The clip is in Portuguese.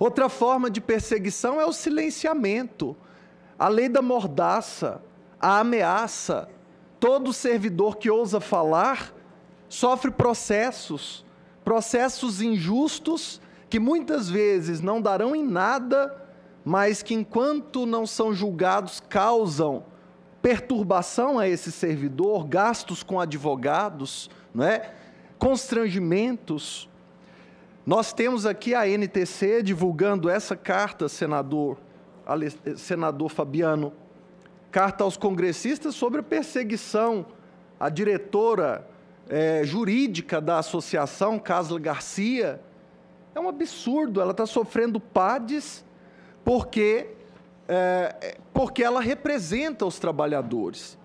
Outra forma de perseguição é o silenciamento, a lei da mordaça, a ameaça. Todo servidor que ousa falar sofre processos, processos injustos que muitas vezes não darão em nada, mas que enquanto não são julgados causam perturbação a esse servidor, gastos com advogados, não é? constrangimentos. Nós temos aqui a NTC divulgando essa carta, senador, eh, senador Fabiano, carta aos congressistas sobre a perseguição à diretora é, jurídica da associação, Casla Garcia. É um absurdo, ela está sofrendo PADES porque, é, porque ela representa os trabalhadores.